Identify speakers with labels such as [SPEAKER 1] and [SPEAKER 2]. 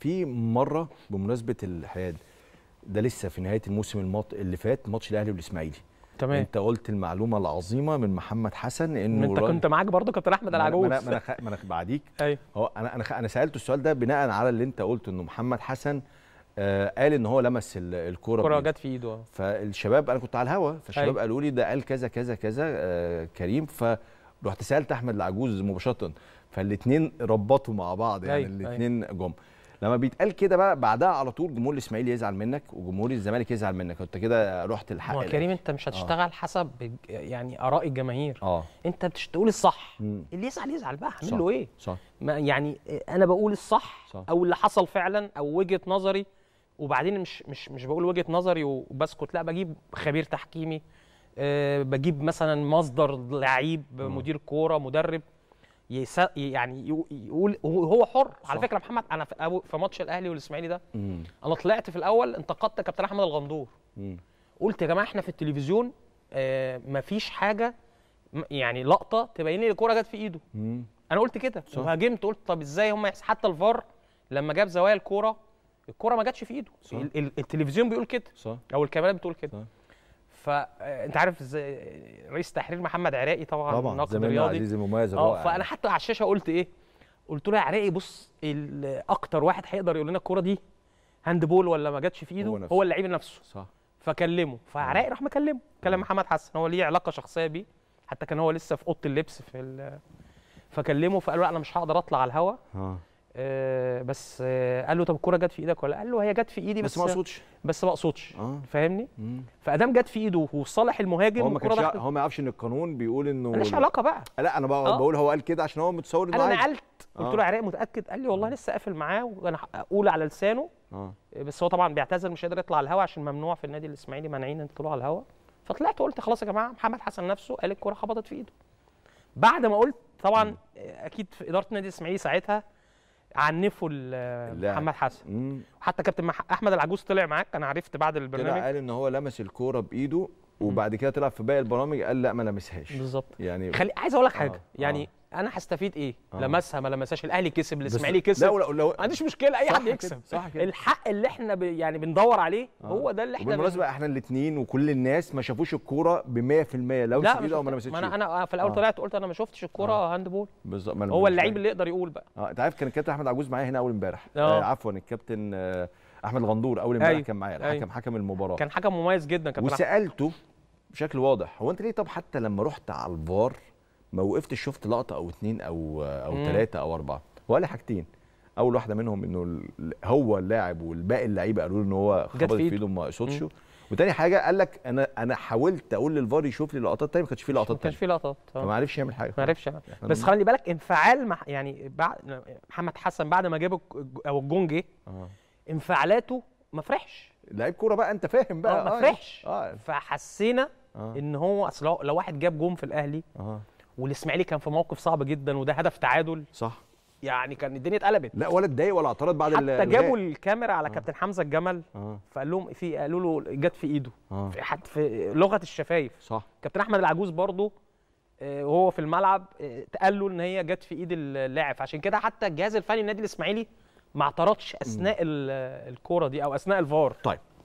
[SPEAKER 1] في مره بمناسبه الحياد ده لسه في نهايه الموسم المط... اللي فات ماتش الاهلي والاسماعيلي تمام انت قلت المعلومه العظيمه من محمد حسن انه انت كنت
[SPEAKER 2] معاك برضه كابتن احمد العجوز انا انا خ...
[SPEAKER 1] انا خ... بعديك ايوه هو انا انا انا سالته السؤال ده بناء على اللي انت قلته انه محمد حسن آه قال ان هو لمس الكوره الكوره جت في ايده فالشباب انا كنت على الهوا فالشباب أيوه. قالوا لي ده قال كذا كذا كذا آه كريم فرحت سالت احمد العجوز مباشره فالاثنين ربطوا مع بعض يعني أيوه. الاثنين أيوه. جم لما بيتقال كده بقى بعدها على طول جمهور الاسماعيلي يزعل منك وجمهور الزمالك يزعل منك انت كده رحت الحق هو كريم
[SPEAKER 2] انت مش آه. هتشتغل آه. حسب يعني اراء الجماهير آه. انت بتقول الصح مم. اللي يزعل يزعل بقى هعمل له ايه صح. ما يعني آه، انا بقول الصح صح. او اللي حصل فعلا او وجهه نظري وبعدين مش مش مش بقول وجهه نظري وبسكت لا بجيب خبير تحكيمي أه بجيب مثلا مصدر لعيب مدير كوره مدرب يس... يعني يقول هو حر صح. على فكره محمد انا في, في ماتش الاهلي والاسماعيلي ده مم. انا طلعت في الاول انتقدت كابتن احمد الغندور مم. قلت يا جماعه احنا في التلفزيون آه مفيش حاجه يعني لقطه تبين لي الكوره جت في ايده مم. انا قلت كده وهاجمت قلت طب ازاي هم حتى الفار لما جاب زوايا الكوره الكوره ما جاتش في ايده صح. التلفزيون بيقول كده صح. او الكاميرات بتقول كده صح. فانت آه، عارف ازاي آه، رئيس التحرير محمد عراقي طبعا, طبعا ناقد رياضي عزيزي مميز اه فانا حتى على الشاشه قلت ايه قلت له يا عراقي بص اكتر واحد هيقدر يقول لنا الكوره دي هاند بول ولا ما جاتش في ايده هو, هو اللعيب نفسه صح فكلمه فعراقي راح مكلمه كلم محمد حسن هو ليه علاقه شخصيه بيه حتى كان هو لسه في اوضه اللبس في فكلمه فقال له انا مش هقدر اطلع على الهوا آه. آه، بس آه، قال له طب الكوره جت في ايدك ولا قال له هي جت في ايدي بس, بس ما اقصدش بس ما اقصدش آه. فاهمني
[SPEAKER 1] فادام جت في ايده وصالح المهاجم هو ما كانش هو ما يعرفش ان القانون بيقول انه مالهاش علاقه بقى آه، لا انا بقول آه. هو قال كده عشان هو متصور انه انا نقلت آه. قلت له
[SPEAKER 2] عراقي متاكد قال لي والله لسه قافل معاه وانا اقول على لسانه آه. بس هو طبعا بيعتذر مش قادر يطلع على الهوا عشان ممنوع في النادي الاسماعيلي مانعين الطلوع على الهوا فطلعت وقلت خلاص يا جماعه محمد حسن نفسه قال الكوره خبطت في ايده بعد ما قلت طبعا اكيد في اداره النادي الاسماعيلي ساعتها عنفوا محمد حسن حتى كابتن احمد العجوز طلع معاك انا عرفت بعد البرنامج طلع قال
[SPEAKER 1] ان هو لمس الكوره بايده وبعد كده طلع في باقي البرامج قال لا ما لمسهاش بالظبط يعني خلي عايز اقول لك حاجه آه.
[SPEAKER 2] يعني آه. انا هستفيد ايه؟ لمسها آه. ما لمسهاش الاهلي كسب الاسماعيلي كسب لا لا ما عنديش مشكله اي حد يكسب صح كده الحق اللي احنا ب... يعني بندور عليه آه. هو ده اللي احنا بالمناسبه بن...
[SPEAKER 1] احنا الاثنين وكل الناس ما شافوش الكوره ب 100% لو سجل او ما لمستش ما انا انا في الاول آه. طلعت
[SPEAKER 2] قلت انا ما شفتش الكوره آه. هاند بول
[SPEAKER 1] بالظبط هو اللعيب اللي يقدر يقول بقى اه انت عارف كان الكابتن احمد عجوز معايا هنا اول امبارح آه. آه عفوا الكابتن آه احمد الغندور اول امبارح كان معايا حكم حكم المباراه كان حكم مميز جدا كابتن وسالته بشكل واضح هو انت ليه طب حتى لما رحت على الفار ما وقفتش شفت لقطه او اثنين او او ثلاثه او اربعه ولا حاجتين اول واحده منهم انه هو اللاعب والباقي اللعيبه قالوا له ان هو خبط في ايده ما قصدش وتاني حاجه قال لك انا انا حاولت اقول للفار يشوف لي لقطات تانية ما كانش في لقطات ما كانش في لقطات فما آه. عرفش يعمل حاجه ما عرفش يعني بس خلي
[SPEAKER 2] بالك انفعال مح يعني بعد محمد حسن بعد ما جاب او الجون جه آه. انفعالاته ما فرحش لعيب كوره بقى انت فاهم بقى اه ما آه. فرحش آه. فحسينا آه. ان هو اصل لو واحد جاب جون في الاهلي آه. والاسماعيلي كان في موقف صعب جدا وده هدف تعادل صح يعني كان الدنيا اتقلبت لا ولا اتضايق ولا اعترض بعد حتى جابوا الكاميرا على آه. كابتن حمزه الجمل آه. فقال لهم في قالوا له جت في ايده آه. في, في لغه الشفايف صح كابتن احمد العجوز برضه آه، وهو في الملعب آه، قال له ان هي جت في ايد اللاعب عشان كده حتى الجهاز الفني النادي الاسماعيلي ما اعترضش اثناء الكوره دي او اثناء الفار طيب